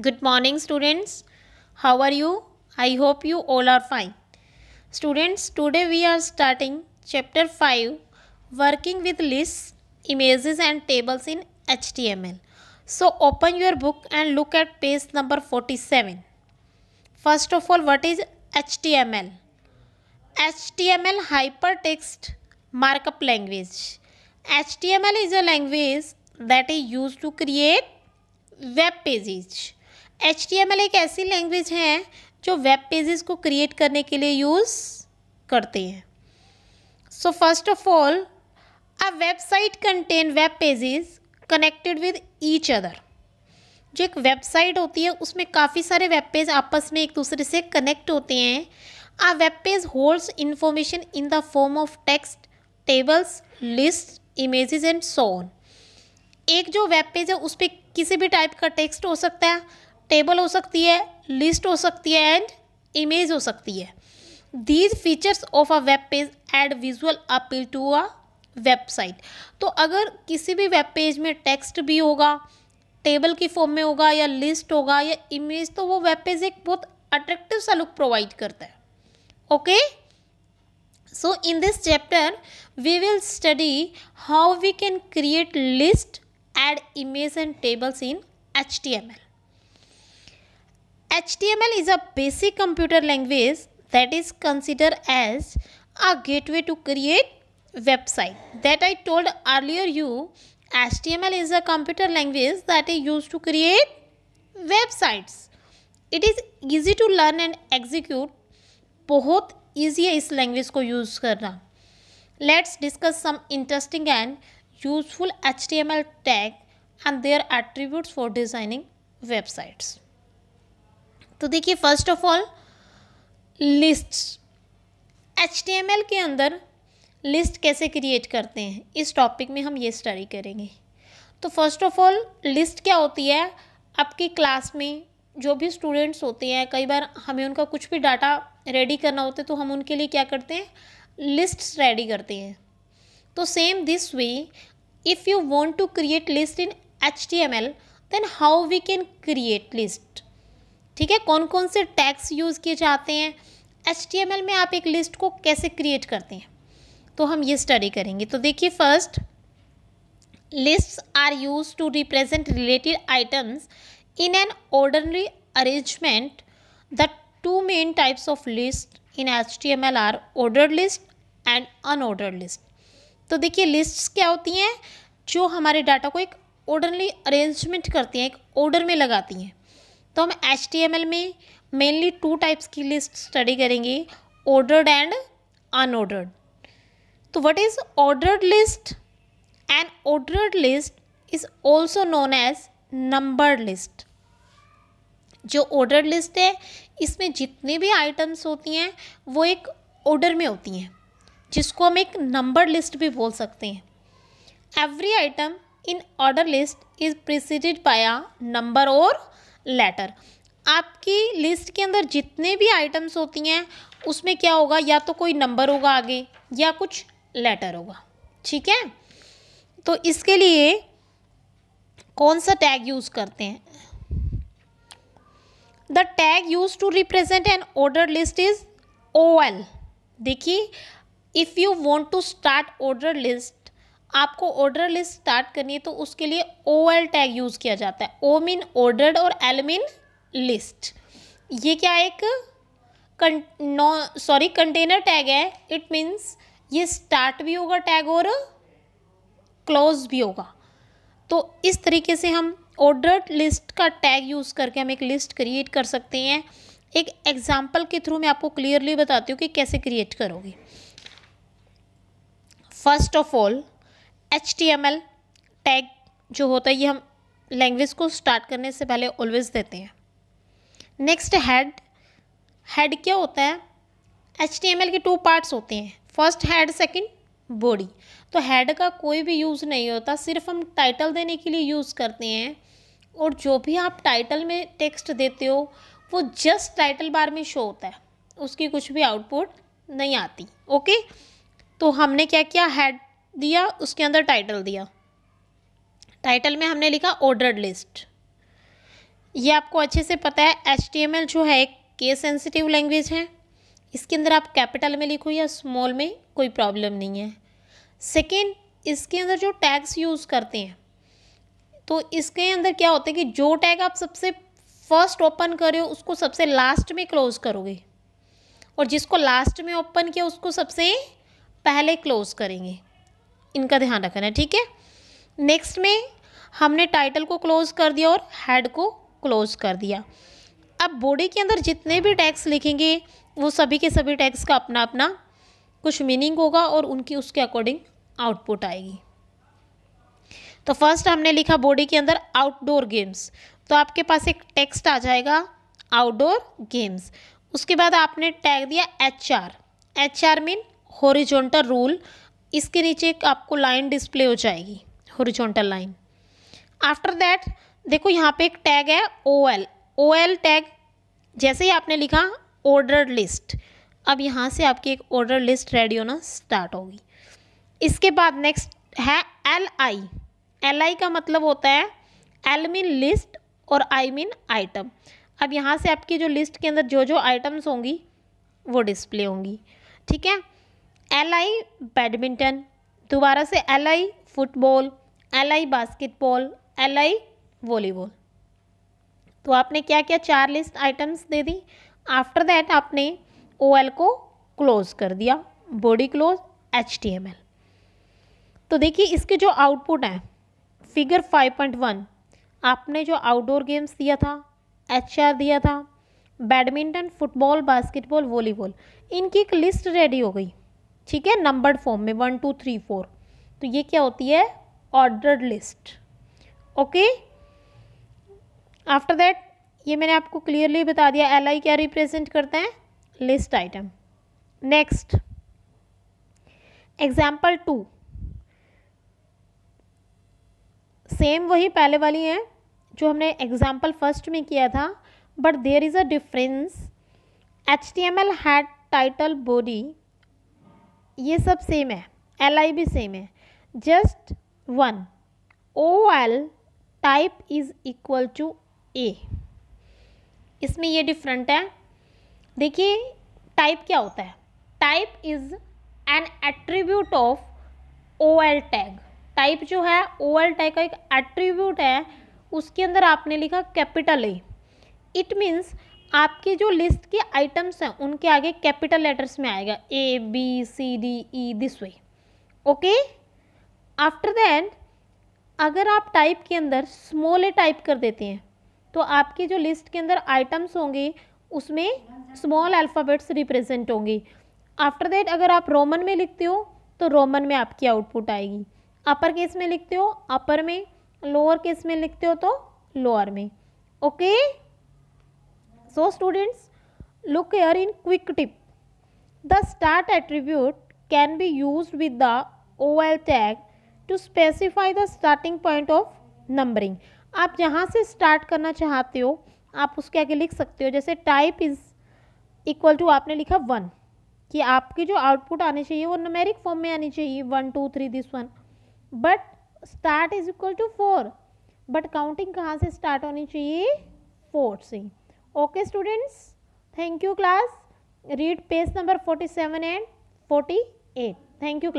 Good morning students. How are you? I hope you all are fine. Students, today we are starting chapter 5 working with lists, images and tables in HTML. So open your book and look at page number 47. First of all, what is HTML? HTML hypertext markup language. HTML is a language that is used to create web pages. H एक ऐसी language है जो web pages को create करने के लिए use करती है so first of all a website contain web pages connected with each other जो एक वेबसाइट होती है उसमें काफ़ी सारे वेब पेज आपस में एक दूसरे से कनेक्ट होते हैं a web page holds information in the form of text tables list images and so on एक जो वेब पेज है उस पर किसी भी टाइप का टेक्स्ट हो सकता है टेबल हो सकती है लिस्ट हो सकती है एंड इमेज हो सकती है these features of a web page add visual appeal to a website तो अगर किसी भी वेब पेज में टेक्स्ट भी होगा टेबल की फॉर्म में होगा या लिस्ट होगा या इमेज तो वो वेब पेज एक बहुत अट्रैक्टिव सा लुक प्रोवाइड करता है okay so in this chapter we will study how we can create list add image and tables in H T M L HTML is a basic computer language that is considered as a gateway to create website that I told earlier you HTML is a computer language that is used to create websites. It is easy to learn and execute. बहुत easy है इस language को use करना let's discuss some interesting and useful H T M L tag and their attributes for designing websites तो देखिए first of all list H के अंदर list कैसे क्रिएट करते हैं इस टॉपिक में हम ये स्टडी करेंगे तो फर्स्ट ऑफ ऑल लिस्ट क्या होती है आपकी क्लास में जो भी स्टूडेंट्स होते हैं कई बार हमें उनका कुछ भी डाटा रेडी करना होता है तो हम उनके लिए क्या करते हैं लिस्ट रेडी करते हैं तो same this way if you want to create list in H T M L then how we can create list ठीक है कौन कौन से टैक्स यूज़ किए जाते हैं एच में आप एक लिस्ट को कैसे क्रिएट करते हैं तो हम ये स्टडी करेंगे तो देखिए first list are use to represent related items in an ordinary arrangement the of list in H T M L are order list and unorder list तो देखिए लिस्ट्स क्या होती हैं जो हमारे डाटा को एक ऑर्डरली अरेंजमेंट करती हैं एक ऑर्डर में लगाती हैं तो हम एच में मेनली टू टाइप्स की लिस्ट स्टडी करेंगे ऑर्डर्ड एंड अनऑर्डर्ड तो what is ordered list and ordered list is also known as number list जो ऑर्डर लिस्ट है इसमें जितनी भी आइटम्स होती हैं वो एक ऑर्डर में होती हैं जिसको हम एक नंबर लिस्ट भी बोल सकते हैं every item in order list is preceded by a number और लेटर आपकी लिस्ट के अंदर जितने भी आइटम्स होती हैं उसमें क्या होगा या तो कोई नंबर होगा आगे या कुछ लेटर होगा ठीक है तो इसके लिए कौन सा टैग यूज़ करते हैं the tag use to represent an order list is O L देखिए if you want to start order list आपको ऑर्डर लिस्ट स्टार्ट करनी है तो उसके लिए ओ एल टैग यूज़ किया जाता है ओ मीन ऑर्डर्ड और एल मीन लिस्ट ये क्या एक नो सॉरी कंटेनर टैग है इट मीन्स ये स्टार्ट भी होगा टैग और क्लोज भी होगा तो इस तरीके से हम ऑर्डर लिस्ट का टैग यूज़ करके हम एक लिस्ट क्रिएट कर सकते हैं एक एग्जाम्पल के थ्रू मैं आपको क्लियरली बताती हूँ कि कैसे क्रिएट करोगे first of all H tag जो होता है ये हम लैंग्वेज को स्टार्ट करने से पहले ऑलवेज देते हैं नेक्स्ट हेड हेड क्या होता है एच के टू पार्ट्स होते हैं फर्स्ट हेड सेकंड बॉडी तो हेड का कोई भी यूज़ नहीं होता सिर्फ हम टाइटल देने के लिए यूज़ करते हैं और जो भी आप टाइटल में टेक्स्ट देते हो वो जस्ट टाइटल बार में शो होता है उसकी कुछ भी आउटपुट नहीं आती ओके तो हमने क्या किया हेड दिया उसके अंदर टाइटल दिया टाइटल में हमने लिखा ऑर्डर लिस्ट ये आपको अच्छे से पता है एच जो है एक केस सेंसिटिव लैंग्वेज है इसके अंदर आप कैपिटल में लिखो या स्मॉल में कोई प्रॉब्लम नहीं है सेकेंड इसके अंदर जो टैग्स यूज़ करते हैं तो इसके अंदर क्या होता है कि जो टैग आप सबसे फर्स्ट ओपन कर रहे हो उसको सबसे लास्ट में क्लोज करोगे और जिसको लास्ट में ओपन किया उसको सबसे पहले क्लोज करेंगे इनका ध्यान रखना है ठीक है नेक्स्ट में हमने टाइटल को क्लोज़ कर दिया और हेड को क्लोज़ कर दिया अब बॉडी के अंदर जितने भी टैक्स लिखेंगे वो सभी के सभी टैक्स का अपना अपना कुछ मीनिंग होगा और उनकी उसके अकॉर्डिंग आउटपुट आएगी तो फर्स्ट हमने लिखा बॉडी के अंदर आउटडोर गेम्स तो आपके पास एक टेक्स्ट आ जाएगा आउटडोर गेम्स उसके बाद आपने टैग दिया H R H R mean horizontal rule इसके नीचे एक आपको लाइन डिस्प्ले हो जाएगी हॉरिजॉन्टल लाइन आफ्टर दैट देखो यहाँ पे एक टैग है O L O L tag जैसे ही आपने लिखा ऑर्डर लिस्ट अब यहाँ से आपकी एक ऑर्डर लिस्ट रेडी होना स्टार्ट होगी इसके बाद नेक्स्ट है एल आई एल आई का मतलब होता है एल मीन लिस्ट और आई मीन आइटम अब यहाँ से आपकी जो लिस्ट के अंदर जो जो आइटम्स होंगी वो डिस्प्ले होंगी ठीक है एल आई बैडमिंटन दोबारा से L I football L I basketball L I volleyball तो आपने क्या क्या चार लिस्ट आइटम्स दे दी आफ्टर दैट आपने ओ एल को क्लोज कर दिया body close H T M L तो देखिए इसके जो आउटपुट हैं फिगर फाइव पॉइंट वन आपने जो आउटडोर गेम्स दिया था एच आर दिया था बैडमिंटन फुटबॉल बास्केटबॉल वॉलीबॉल इनकी एक लिस्ट रेडी हो गई ठीक है नंबर्ड फॉर्म में वन टू थ्री फोर तो ये क्या होती है order list okay after that ये मैंने आपको क्लियरली बता दिया एल आई क्या रिप्रेजेंट करते हैं list item next example two same वही पहले वाली है जो हमने एग्जाम्पल फर्स्ट में किया था but there is a difference H T M L head title body ये सब सेम है एल आई भी सेम है just one O L type is equal to A इसमें ये डिफरेंट है देखिए टाइप क्या होता है type is an attribute of O L tag type जो है ओ एल टैग का एक एट्रीब्यूट है उसके अंदर आपने लिखा कैपिटल ए इट मीन्स आपकी जो लिस्ट के आइटम्स हैं उनके आगे कैपिटल लेटर्स में आएगा A B C D E this way okay after than अगर आप टाइप के अंदर स्मॉल ए टाइप कर देते हैं तो आपकी जो लिस्ट के अंदर आइटम्स होंगे उसमें स्मॉल अल्फ़ाबेट्स रिप्रेजेंट होंगे आफ्टर दैट अगर आप रोमन में लिखते हो तो रोमन में आपकी आउटपुट आएगी अपर केस में लिखते हो अपर में लोअर केस में लिखते हो तो लोअर में okay okay? So students look here in quick tip the start attribute can be use with the O L tag to specify the starting point of numbering आप जहाँ से स्टार्ट करना चाहते हो आप उसके आगे लिख सकते हो जैसे टाइप इज़ इक्वल टू आपने लिखा वन कि आपके जो आउटपुट आने चाहिए वो नमेरिक फॉर्म में आनी चाहिए one two three this one but start is equal to four but counting कहाँ से स्टार्ट होनी चाहिए फोर से Okay students, thank you class. Read page number 47 and 48. Thank you class.